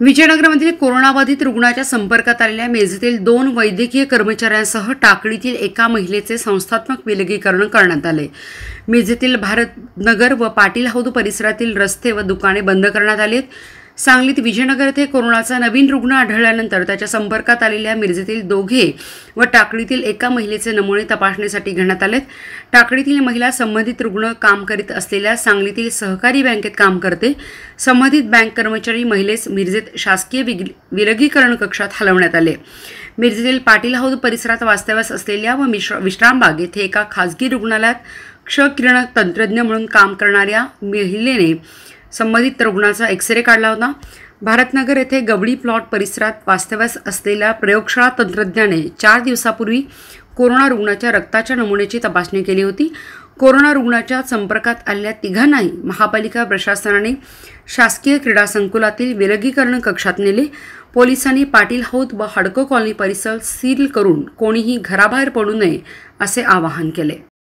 विजयनगरमधील कोरोनाबाधित रुग्णाच्या संपर्कात आलेल्या मेझेतील दोन वैद्यकीय कर्मचाऱ्यांसह टाकळीतील एका महिलेचे संस्थात्मक विलगीकरण करण्यात आले मेझेतील भारतनगर व पाटील हौद परिसरातील रस्ते व दुकाने बंद करण्यात आले सांगलीत विजयनगर येथे कोरोनाचा नवीन रुग्ण आढळल्यानंतर त्याच्या संपर्कात आलेल्या मिरजेतील दोघे व टाकळीतील एका महिलेचे नमुने तपासणीसाठी घेण्यात आलेत टाकळीतील महिला संबंधित रुग्ण काम करीत असलेल्या सांगलीतील सहकारी बँकेत काम करते संबंधित बँक कर्मचारी महिलेस मिरजेत शासकीय विलगीकरण कक्षात हलवण्यात आले मिरजेतील पाटील हौद परिसरात वास्तव्यास असलेल्या व मिश्र विश्रामबाग येथे एका खासगी रुग्णालयात क्ष किरण तंत्रज्ञ म्हणून काम करणाऱ्या महिलेने संबंधित रुग्णाचा एक्सरे काढला होता भारतनगर येथे गवळी प्लॉट परिसरात वास्तव्यास असलेल्या प्रयोगशाळा तंत्रज्ञाने चार दिवसापूर्वी कोरोना रुग्णाच्या रक्ताच्या नमुन्याची तपासणी केली होती कोरोना रुग्णाच्या संपर्कात आलेल्या तिघांनाही महापालिका प्रशासनाने शासकीय क्रीडा संकुलातील विलगीकरण कक्षात नेले पोलिसांनी पाटील हौद व हडको कॉलनी परिसर सील करून कोणीही घराबाहेर पडू नये असे आवाहन केले